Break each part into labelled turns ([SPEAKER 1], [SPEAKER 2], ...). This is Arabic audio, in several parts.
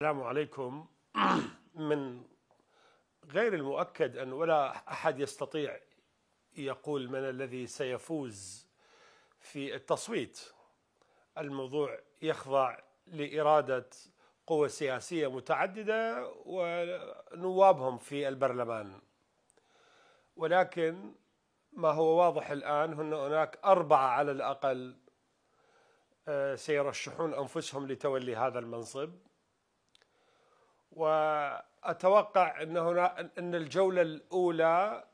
[SPEAKER 1] السلام عليكم من غير المؤكد ان ولا احد يستطيع يقول من الذي سيفوز في التصويت الموضوع يخضع لاراده قوى سياسيه متعدده ونوابهم في البرلمان ولكن ما هو واضح الان هن هناك اربعه على الاقل آه، سيرشحون انفسهم لتولي هذا المنصب واتوقع ان هنا ان الجوله الاولى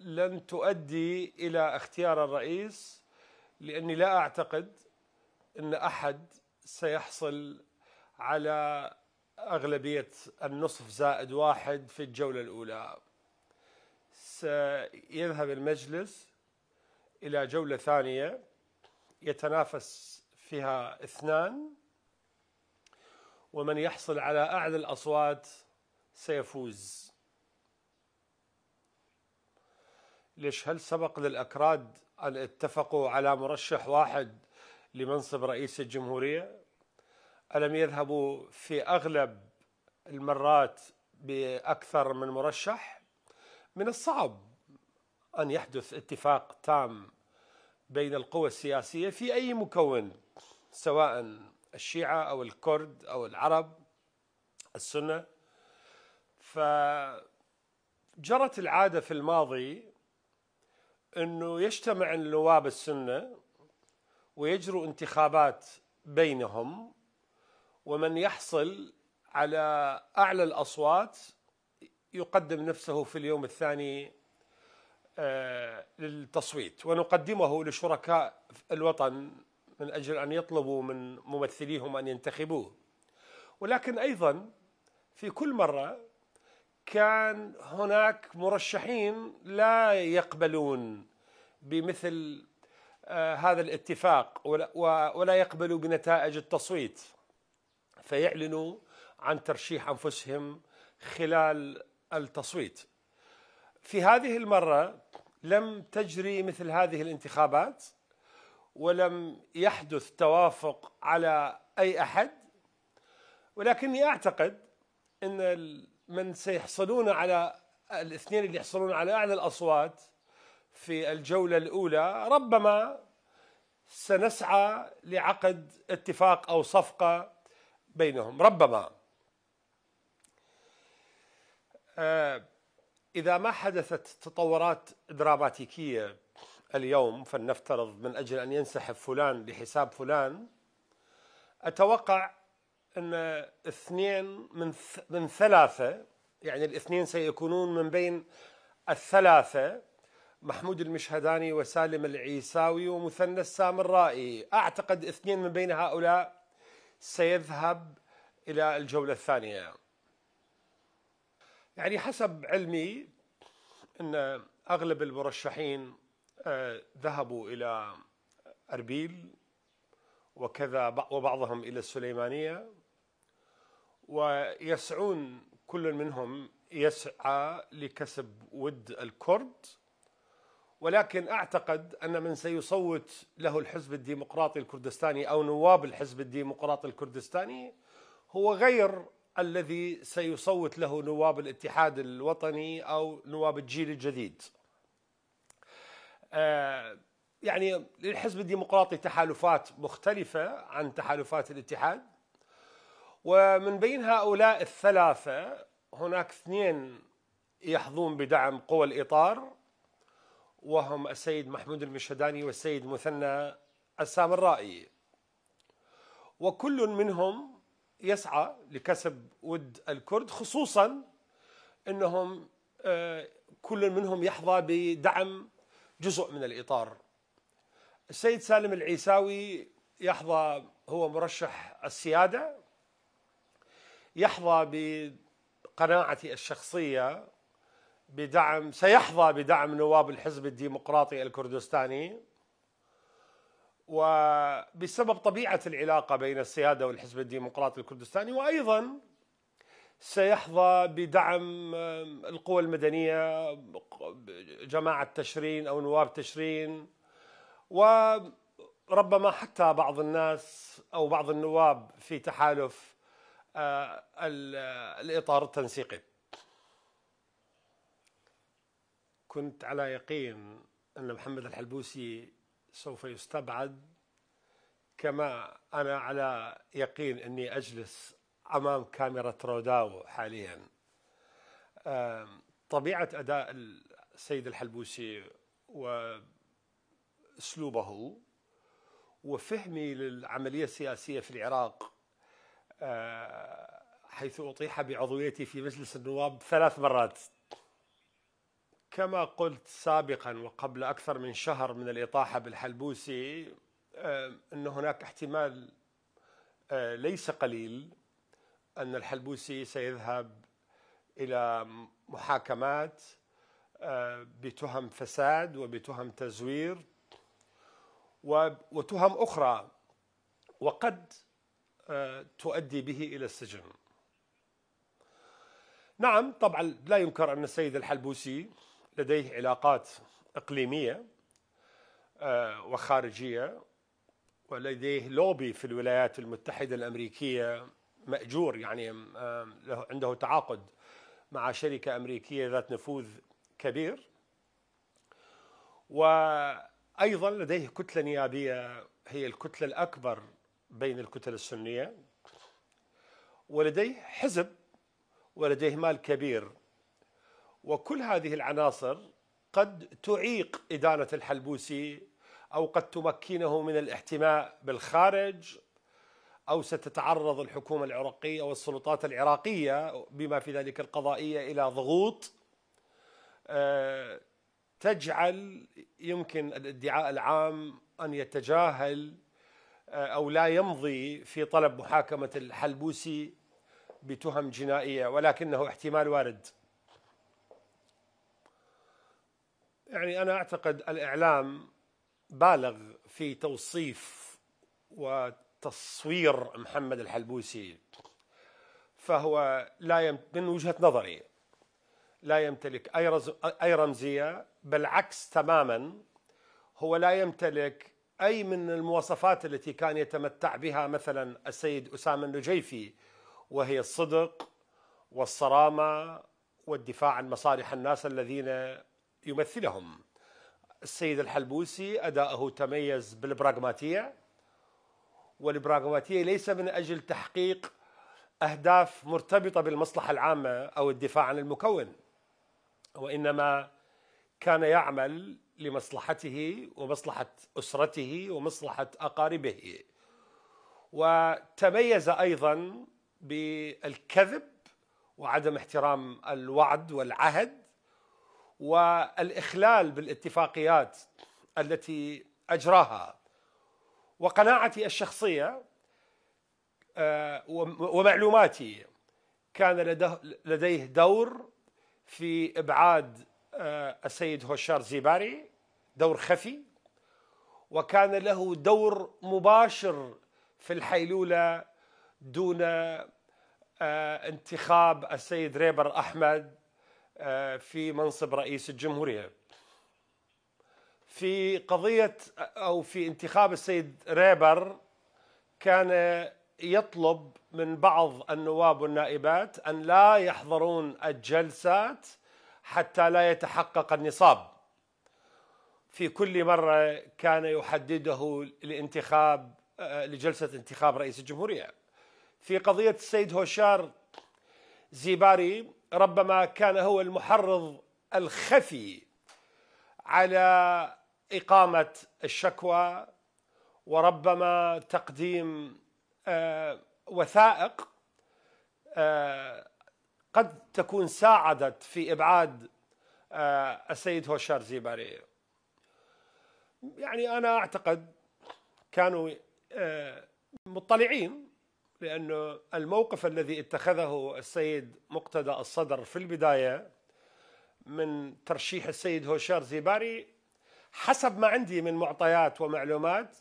[SPEAKER 1] لن تؤدي الى اختيار الرئيس لاني لا اعتقد ان احد سيحصل على اغلبيه النصف زائد واحد في الجوله الاولى سيذهب المجلس الى جوله ثانيه يتنافس فيها اثنان ومن يحصل على أعلى الأصوات سيفوز ليش هل سبق للأكراد أن اتفقوا على مرشح واحد لمنصب رئيس الجمهورية ألم يذهبوا في أغلب المرات بأكثر من مرشح من الصعب أن يحدث اتفاق تام بين القوى السياسية في أي مكون سواء الشيعة أو الكرد أو العرب السنة فجرت العادة في الماضي أنه يجتمع النواب السنة ويجروا انتخابات بينهم ومن يحصل على أعلى الأصوات يقدم نفسه في اليوم الثاني آه، للتصويت ونقدمه لشركاء الوطن من أجل أن يطلبوا من ممثليهم أن ينتخبوه ولكن أيضا في كل مرة كان هناك مرشحين لا يقبلون بمثل آه، هذا الاتفاق ولا يقبلوا بنتائج التصويت فيعلنوا عن ترشيح انفسهم خلال التصويت. في هذه المره لم تجري مثل هذه الانتخابات ولم يحدث توافق على اي احد ولكني اعتقد ان من سيحصلون على الاثنين اللي يحصلون على اعلى الاصوات في الجوله الاولى ربما سنسعى لعقد اتفاق او صفقه بينهم ربما آه، اذا ما حدثت تطورات دراماتيكيه اليوم فلنفترض من أجل أن ينسحب فلان لحساب فلان أتوقع أن اثنين من, من ثلاثة يعني الاثنين سيكونون من بين الثلاثة محمود المشهداني وسالم العيساوي ومثنى السام الرائي أعتقد اثنين من بين هؤلاء سيذهب إلى الجولة الثانية يعني حسب علمي أن أغلب المرشحين ذهبوا إلى أربيل وكذا وبعضهم إلى السليمانية ويسعون كل منهم يسعى لكسب ود الكرد ولكن اعتقد ان من سيصوت له الحزب الديمقراطي الكردستاني او نواب الحزب الديمقراطي الكردستاني هو غير الذي سيصوت له نواب الاتحاد الوطني او نواب الجيل الجديد. آه، يعني للحزب الديمقراطي تحالفات مختلفة عن تحالفات الاتحاد ومن بين هؤلاء الثلاثة هناك اثنين يحظون بدعم قوى الإطار وهم السيد محمود المشهداني والسيد مثنى السامرائي وكل منهم يسعى لكسب ود الكرد خصوصا انهم آه، كل منهم يحظى بدعم جزء من الإطار السيد سالم العيساوي يحظى هو مرشح السيادة يحظى بقناعتي الشخصية بدعم سيحظى بدعم نواب الحزب الديمقراطي الكردستاني وبسبب طبيعة العلاقة بين السيادة والحزب الديمقراطي الكردستاني وأيضا سيحظى بدعم القوى المدنية جماعة تشرين أو نواب تشرين وربما حتى بعض الناس أو بعض النواب في تحالف آه، الإطار التنسيقي كنت على يقين أن محمد الحلبوسي سوف يستبعد كما أنا على يقين أني أجلس امام كاميرا روداو حاليا طبيعه اداء السيد الحلبوسي واسلوبه وفهمي للعمليه السياسيه في العراق آه، حيث اطيح بعضويتي في مجلس النواب ثلاث مرات كما قلت سابقا وقبل اكثر من شهر من الاطاحه بالحلبوسي ان هناك احتمال آه، ليس قليل أن الحلبوسي سيذهب إلى محاكمات آه، بتهم فساد وبتهم تزوير وتهم أخرى وقد آه، تؤدي به إلى السجن نعم طبعا لا ينكر أن السيد الحلبوسي لديه علاقات إقليمية آه، وخارجية ولديه لوبي في الولايات المتحدة الأمريكية ماجور يعني عنده تعاقد مع شركه امريكيه ذات نفوذ كبير وايضا لديه كتله نيابيه هي الكتله الاكبر بين الكتل السنيه ولديه حزب ولديه مال كبير وكل هذه العناصر قد تعيق إدانة الحلبوسي أو قد تمكنه من الاحتماء بالخارج أو ستتعرض الحكومة العراقية أو السلطات العراقية بما في ذلك القضائية إلى ضغوط آه، تجعل يمكن الادعاء العام أن يتجاهل آه، أو لا يمضي في طلب محاكمة الحلبوسي بتهم جنائية ولكنه احتمال وارد يعني أنا أعتقد الإعلام بالغ في توصيف و تصوير محمد الحلبوسي فهو لا يم... من وجهة نظري لا يمتلك أي, رز... أي رمزية بالعكس تماما هو لا يمتلك أي من المواصفات التي كان يتمتع بها مثلا السيد أسامة النجيفي وهي الصدق والصرامة والدفاع عن مصالح الناس الذين يمثلهم السيد الحلبوسي أداؤه تميز بالبراغماتية والبراغماتية ليس من أجل تحقيق أهداف مرتبطة بالمصلحة العامة أو الدفاع عن المكون وإنما كان يعمل لمصلحته ومصلحة أسرته ومصلحة أقاربه وتميز أيضا بالكذب وعدم احترام الوعد والعهد والإخلال بالاتفاقيات التي أجراها وقناعتي الشخصية آه، ومعلوماتي كان لديه دور في إبعاد آه، السيد هوشار زيباري دور خفي وكان له دور مباشر في الحيلولة دون آه، انتخاب السيد ريبر أحمد في منصب رئيس الجمهورية في قضية أو في انتخاب السيد ريبر كان يطلب من بعض النواب والنائبات أن لا يحضرون الجلسات حتى لا يتحقق النصاب في كل مرة كان يحدده لانتخاب لجلسة انتخاب رئيس الجمهورية في قضية السيد هوشار زيباري ربما كان هو المحرض الخفي على اقامه الشكوى وربما تقديم آه، وثائق آه، قد تكون ساعدت في ابعاد آه، السيد هوشار زيباري يعني انا اعتقد كانوا مطلعين لانه الموقف الذي اتخذه السيد مقتدى الصدر في البدايه من ترشيح السيد هوشار زيباري حسب ما عندي من معطيات ومعلومات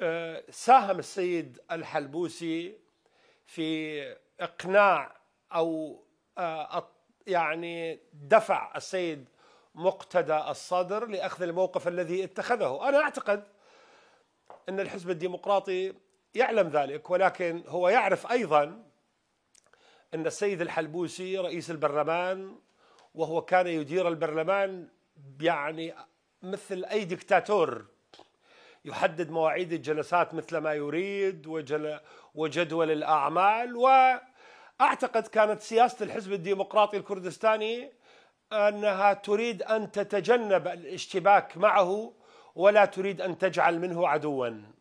[SPEAKER 1] آه، ساهم السيد الحلبوسي في اقناع او آه، يعني دفع السيد مقتدى الصدر لاخذ الموقف الذي اتخذه، انا اعتقد ان الحزب الديمقراطي يعلم ذلك ولكن هو يعرف ايضا ان السيد الحلبوسي رئيس البرلمان وهو كان يدير البرلمان يعني مثل أي دكتاتور يحدد مواعيد الجلسات مثل ما يريد وجل وجدول الأعمال وأعتقد كانت سياسة الحزب الديمقراطي الكردستاني أنها تريد أن تتجنب الاشتباك معه ولا تريد أن تجعل منه عدواً